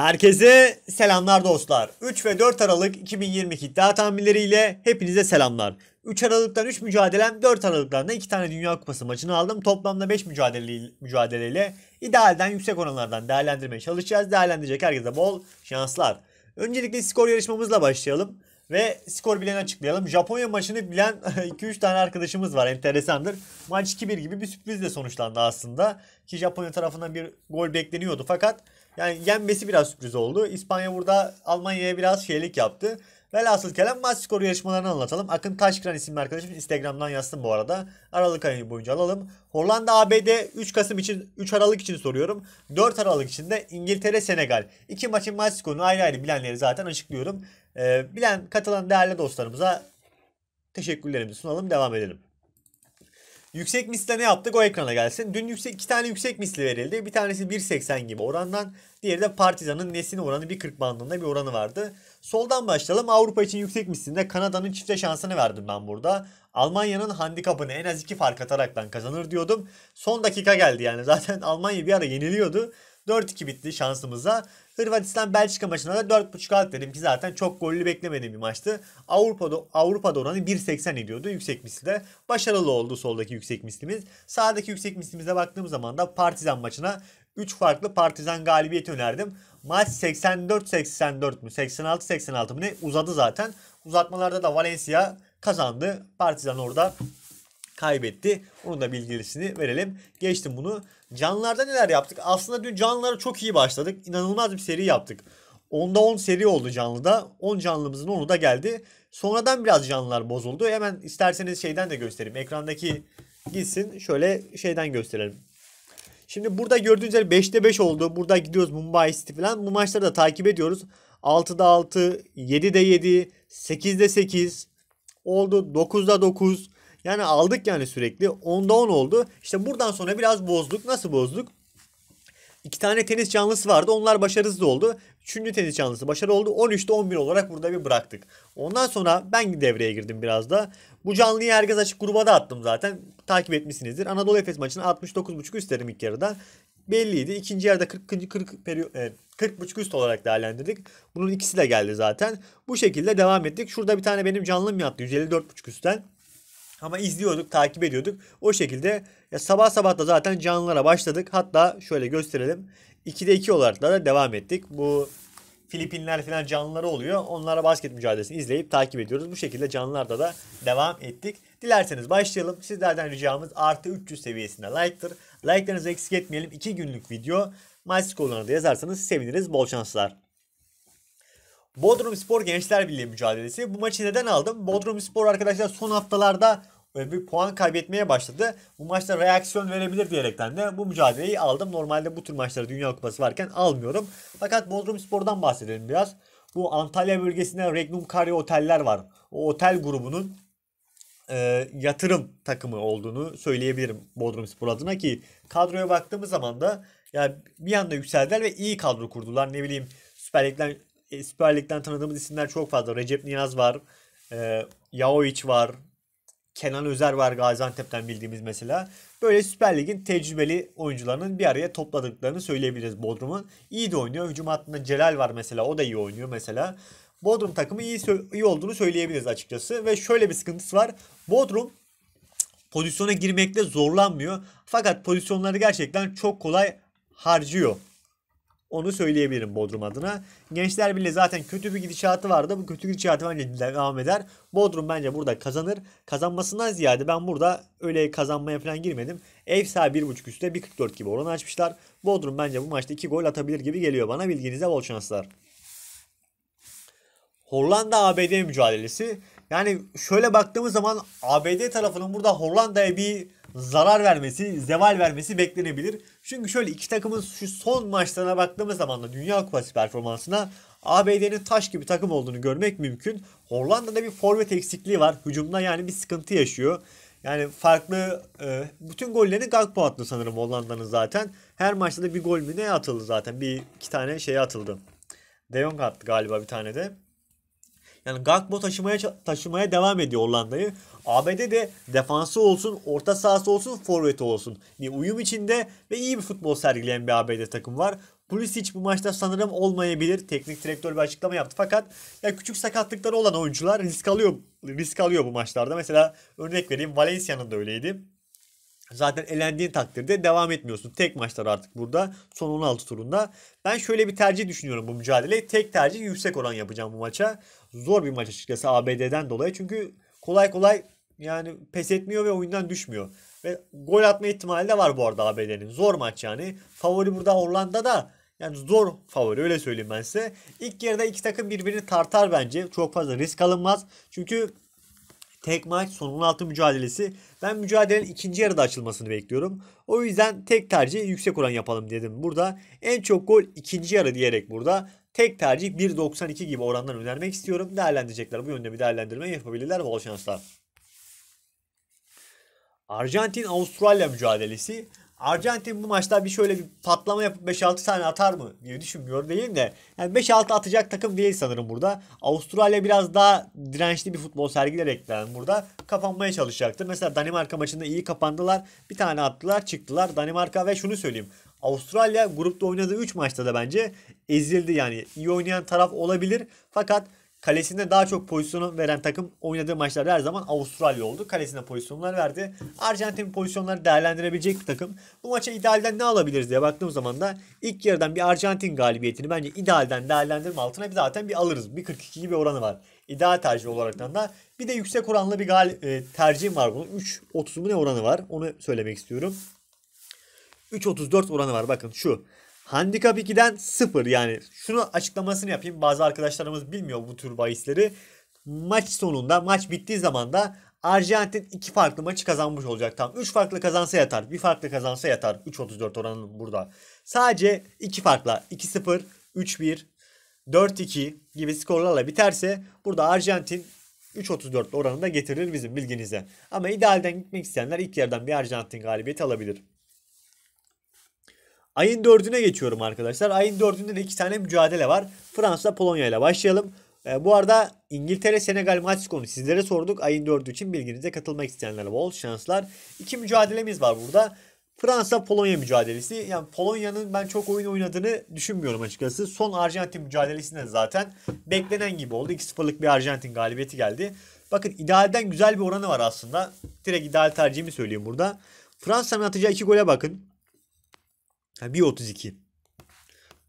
Herkese selamlar dostlar. 3 ve 4 Aralık 2022 iddia tahminleriyle hepinize selamlar. 3 Aralık'tan 3 mücadelem, 4 Aralık'tan da 2 tane Dünya Kupası maçını aldım. Toplamda 5 mücadele, mücadeleyle idealden yüksek oranlardan değerlendirmeye çalışacağız. Değerlendirecek herkese bol şanslar. Öncelikle skor yarışmamızla başlayalım ve skor bilen açıklayalım. Japonya maçını bilen 2-3 tane arkadaşımız var. Enteresandır. Maç 2-1 gibi bir sürprizle sonuçlandı aslında. Ki Japonya tarafından bir gol bekleniyordu fakat yani yenmesi biraz sürpriz oldu. İspanya burada Almanya'ya biraz şeylik yaptı. Velhasıl kelam maç skoru yarışmalarını anlatalım. Akın Taşkıran isimli arkadaşım Instagram'dan yazsın bu arada. Aralık ayı boyunca alalım. Hollanda ABD 3 Kasım için 3 Aralık için soruyorum. 4 Aralık için de İngiltere Senegal. İki maçın maç skorunu ayrı ayrı bilenleri zaten açıklıyorum. Ee, bilen katılan değerli dostlarımıza teşekkürlerimizi sunalım devam edelim. Yüksek misle ne yaptık o ekrana gelsin. Dün yüksek, iki tane yüksek misli verildi. Bir tanesi 1.80 gibi orandan. Diğeri de Partizan'ın nesine oranı 1.40 bandında bir oranı vardı. Soldan başlayalım. Avrupa için yüksek mislinde Kanada'nın çifte şansını verdim ben burada. Almanya'nın handikapını en az iki fark ataraktan kazanır diyordum. Son dakika geldi yani. Zaten Almanya bir ara yeniliyordu. 4-2 bitti şansımıza. Hırvatistan Belçika maçına da 4.5 alt dedim ki zaten çok gollü beklemediğim bir maçtı. Avrupa'da Avrupa'da oranı 1.80 ediyordu yüksek misli Başarılı oldu soldaki yüksek mislimiz. Sağdaki yüksek mislimize baktığım zaman da Partizan maçına 3 farklı Partizan galibiyeti önerdim. Maç 84-84 mü 86-86 mı ne uzadı zaten. Uzatmalarda da Valencia kazandı. Partizan orada kaybetti. Onun da bilgilisini verelim. Geçtim bunu. Canlarda neler yaptık? Aslında dün canlılara çok iyi başladık. İnanılmaz bir seri yaptık. 10'da 10 seri oldu canlıda. 10 canlımızın 10'u da geldi. Sonradan biraz canlılar bozuldu. Hemen isterseniz şeyden de göstereyim. Ekrandaki gitsin. Şöyle şeyden gösterelim. Şimdi burada gördüğünüz gibi 5'te 5 oldu. Burada gidiyoruz Mumbai City falan. Bu maçları da takip ediyoruz. 6'da 6, 7'de 7, 8'de 8 oldu. 9'da 9, yani aldık yani sürekli. Onda 10 oldu. İşte buradan sonra biraz bozduk. Nasıl bozduk? İki tane tenis canlısı vardı. Onlar başarısız oldu. Üçüncü tenis canlısı başarılı oldu. 13'te 11 olarak burada bir bıraktık. Ondan sonra ben devreye girdim biraz da. Bu canlıyı herkes açık gruba da attım zaten. Takip etmişsinizdir. Anadolu Efes maçını 69.5 üstlerim ilk yarıda. Belliydi. İkinci yarıda 40. 40 periyo, e, 40.5 üst olarak değerlendirdik. Bunun ikisi de geldi zaten. Bu şekilde devam ettik. Şurada bir tane benim canlım yattı 154.5 üstten. Ama izliyorduk, takip ediyorduk. O şekilde ya sabah sabah da zaten canlılara başladık. Hatta şöyle gösterelim. 2'de 2 olarak da devam ettik. Bu Filipinler falan canlıları oluyor. Onlara basket mücadelesini izleyip takip ediyoruz. Bu şekilde canlılarda da devam ettik. Dilerseniz başlayalım. Sizlerden ricamız artı 300 seviyesinde like'tır. Like'larınızı eksik etmeyelim. 2 günlük video. maçlık skorlarını da yazarsanız seviniriz. Bol şanslar. Bodrum Spor Gençler Birliği mücadelesi. Bu maçı neden aldım? Bodrum Spor arkadaşlar son haftalarda e, bir puan kaybetmeye başladı. Bu maçta reaksiyon verebilir diyerekten de bu mücadeleyi aldım. Normalde bu tür maçları Dünya Kupası varken almıyorum. Fakat Bodrum Spor'dan bahsedelim biraz. Bu Antalya bölgesinde Regnum Kari Oteller var. O otel grubunun e, yatırım takımı olduğunu söyleyebilirim Bodrum Spor adına ki kadroya baktığımız zaman da yani bir anda yükseldiler ve iyi kadro kurdular. Ne bileyim Süper Lig'den e, Süper Lig'den tanıdığımız isimler çok fazla. Recep Niyaz var. E, Yaoiç var. Kenan Özer var Gaziantep'ten bildiğimiz mesela. Böyle Süper Lig'in tecrübeli oyuncularının bir araya topladıklarını söyleyebiliriz Bodrum'un. İyi de oynuyor. Hücum hattında Celal var mesela. O da iyi oynuyor mesela. Bodrum takımı iyi, iyi olduğunu söyleyebiliriz açıkçası. Ve şöyle bir sıkıntısı var. Bodrum pozisyona girmekte zorlanmıyor. Fakat pozisyonları gerçekten çok kolay harcıyor. Onu söyleyebilirim Bodrum adına. Gençler bile zaten kötü bir gidişatı vardı. Bu kötü gidişatı bence devam eder. Bodrum bence burada kazanır. Kazanmasından ziyade ben burada öyle kazanmaya falan girmedim. Ev sahibi 1.5 üstte 1.44 gibi oran açmışlar. Bodrum bence bu maçta 2 gol atabilir gibi geliyor bana. Bilginize bol şanslar. Hollanda ABD mücadelesi. Yani şöyle baktığımız zaman ABD tarafının burada Hollanda'ya bir zarar vermesi, zeval vermesi beklenebilir. Çünkü şöyle iki takımın şu son maçlarına baktığımız zaman da Dünya Kupası performansına ABD'nin taş gibi takım olduğunu görmek mümkün. Hollanda'da bir forvet eksikliği var. Hücumda yani bir sıkıntı yaşıyor. Yani farklı e, bütün gollerini Gakpo attı sanırım Hollanda'nın zaten. Her maçta da bir gol mü ne atıldı zaten. Bir iki tane şey atıldı. De Jong attı galiba bir tane de. Yani Gakpo taşımaya taşımaya devam ediyor Hollanda'yı. ABD de defansı olsun, orta sahası olsun, forveti olsun. Bir uyum içinde ve iyi bir futbol sergileyen bir ABD takım var. Pulisic bu maçta sanırım olmayabilir. Teknik direktör bir açıklama yaptı fakat ya küçük sakatlıkları olan oyuncular risk alıyor risk alıyor bu maçlarda. Mesela örnek vereyim Valencia'nın da öyleydi. Zaten elendiğin takdirde devam etmiyorsun. Tek maçlar artık burada son 16 turunda. Ben şöyle bir tercih düşünüyorum bu mücadeleyi. Tek tercih yüksek oran yapacağım bu maça zor bir maç açıkçası ABD'den dolayı. Çünkü kolay kolay yani pes etmiyor ve oyundan düşmüyor. Ve gol atma ihtimali de var bu arada ABD'nin. Zor maç yani. Favori burada Hollanda da yani zor favori öyle söyleyeyim ben size. İlk yarıda iki takım birbirini tartar bence. Çok fazla risk alınmaz. Çünkü tek maç son 16 mücadelesi. Ben mücadelenin ikinci yarıda açılmasını bekliyorum. O yüzden tek tercih yüksek oran yapalım dedim burada. En çok gol ikinci yarı diyerek burada Tek tercih 1.92 gibi oranlar önermek istiyorum. Değerlendirecekler. Bu yönde bir değerlendirme yapabilirler. Bol şanslar. Arjantin-Avustralya mücadelesi. Arjantin bu maçta bir şöyle bir patlama yapıp 5-6 tane atar mı diye düşünmüyor değilim de. Yani 5-6 atacak takım değil sanırım burada. Avustralya biraz daha dirençli bir futbol sergileyerek yani burada kapanmaya çalışacaktır. Mesela Danimarka maçında iyi kapandılar. Bir tane attılar çıktılar. Danimarka ve şunu söyleyeyim. Avustralya grupta oynadığı 3 maçta da bence ezildi yani. iyi oynayan taraf olabilir fakat kalesinde daha çok pozisyonu veren takım oynadığı maçlarda her zaman Avustralya oldu. kalesinde pozisyonlar verdi. Arjantin pozisyonları değerlendirebilecek bir takım. Bu maça idealden ne alabiliriz diye baktığım zaman da ilk yarıdan bir Arjantin galibiyetini bence idealden değerlendirme altına bir zaten bir alırız. bir 42 gibi oranı var. ideal tercih olarak da bir de yüksek oranlı bir gal e, tercihim var bunun. 3.30 mu ne oranı var? Onu söylemek istiyorum. 3.34 oranı var. Bakın şu. Handikap 2'den 0 yani şunu açıklamasını yapayım. Bazı arkadaşlarımız bilmiyor bu tür bahisleri. Maç sonunda maç bittiği zaman da Arjantin 2 farklı maçı kazanmış olacak. Tam 3 farklı kazansa yatar. 1 farklı kazansa yatar. 3.34 oranı burada. Sadece 2 farkla 2-0, 3-1, 4-2 gibi skorlarla biterse burada Arjantin 3.34 oranında getirir bizim bilginize. Ama idealden gitmek isteyenler ilk yerden bir Arjantin galibiyeti alabilir. Ayın 4'üne geçiyorum arkadaşlar. Ayın 4'ünde de 2 tane mücadele var. Fransa Polonya ile başlayalım. E, bu arada İngiltere Senegal maç konu. sizlere sorduk. Ayın 4'ü için bilginize katılmak isteyenlere bol şanslar. İki mücadelemiz var burada. Fransa Polonya mücadelesi. Yani Polonya'nın ben çok oyun oynadığını düşünmüyorum açıkçası. Son Arjantin mücadelesinde zaten beklenen gibi oldu. 2-0'lık bir Arjantin galibiyeti geldi. Bakın idealden güzel bir oranı var aslında. Direkt ideal tercihimi söyleyeyim burada. Fransa'nın atacağı iki gole bakın. Ha, 1.32.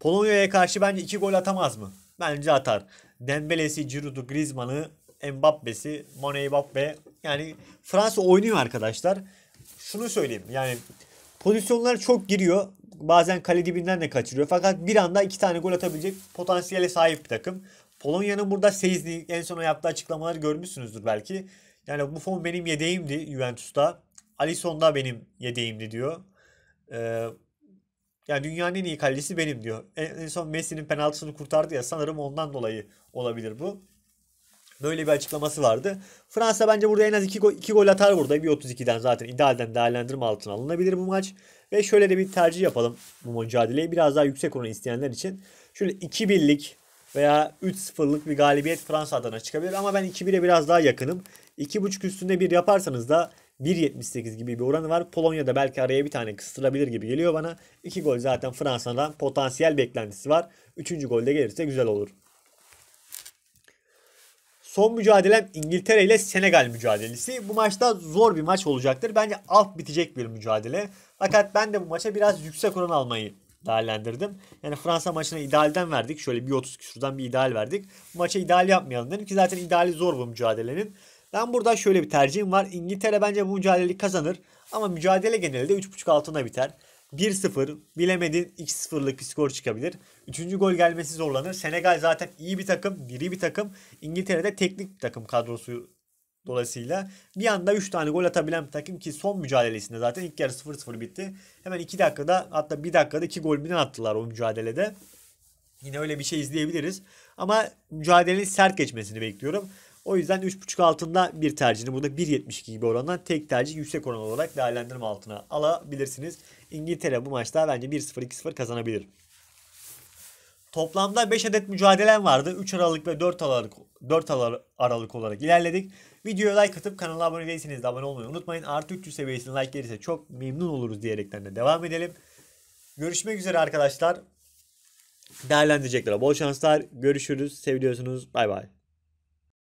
Polonya'ya karşı bence 2 gol atamaz mı? Bence atar. Dembele'si, Giroud'u, Griezmann'ı, Mbappe'si, Mane Mbappe. Yani Fransa oynuyor arkadaşlar. Şunu söyleyeyim. Yani pozisyonlara çok giriyor. Bazen kale dibinden de kaçırıyor. Fakat bir anda iki tane gol atabilecek potansiyele sahip bir takım. Polonya'nın burada Sezli en son yaptığı açıklamaları görmüşsünüzdür belki. Yani bu fon benim yedeğimdi Juventus'ta. Alisson da benim yedeğimdi diyor. Ee, yani dünyanın en iyi kalecisi benim diyor. En, en son Messi'nin penaltısını kurtardı ya sanırım ondan dolayı olabilir bu. Böyle bir açıklaması vardı. Fransa bence burada en az 2 gol, iki gol atar burada. Bir 32'den zaten idealden değerlendirme altına alınabilir bu maç. Ve şöyle de bir tercih yapalım bu mücadeleyi. Biraz daha yüksek oran isteyenler için. Şöyle 2-1'lik veya 3-0'lık bir galibiyet Fransa adına çıkabilir. Ama ben 2-1'e biraz daha yakınım. 2.5 üstünde bir yaparsanız da 1.78 gibi bir oranı var. Polonya'da belki araya bir tane kıstırabilir gibi geliyor bana. 2 gol zaten Fransa'dan potansiyel beklentisi var. 3. golde gelirse güzel olur. Son mücadelem İngiltere ile Senegal mücadelesi. Bu maçta zor bir maç olacaktır. Bence alt bitecek bir mücadele. Fakat ben de bu maça biraz yüksek oran almayı değerlendirdim. Yani Fransa maçına idealden verdik. Şöyle bir 30 küsurdan bir ideal verdik. Bu maça ideal yapmayalım dedim ki zaten ideali zor bu mücadelenin. Ben burada şöyle bir tercihim var. İngiltere bence bu mücadeleyi kazanır. Ama mücadele genelde de 3.5 altına biter. 1-0 bilemedin 2-0'lık bir skor çıkabilir. Üçüncü gol gelmesi zorlanır. Senegal zaten iyi bir takım, diri bir takım. İngiltere'de teknik bir takım kadrosu dolayısıyla. Bir anda 3 tane gol atabilen bir takım ki son mücadelesinde zaten ilk yarı 0-0 bitti. Hemen 2 dakikada hatta 1 dakikada 2 gol bile attılar o mücadelede. Yine öyle bir şey izleyebiliriz. Ama mücadelenin sert geçmesini bekliyorum. O yüzden 3.5 altında bir tercihini burada 1.72 gibi oranla tek tercih yüksek oran olarak değerlendirme altına alabilirsiniz. İngiltere bu maçta bence 1-0-2-0 kazanabilir. Toplamda 5 adet mücadelem vardı. 3 Aralık ve 4 Aralık 4 Aralık olarak ilerledik. Videoya like atıp kanala abone değilseniz de abone olmayı unutmayın. Artı 300 seviyesine like gelirse çok memnun oluruz diyerekten de devam edelim. Görüşmek üzere arkadaşlar. Değerlendirecekler. Bol şanslar. Görüşürüz. Seviyorsunuz. Bay bay.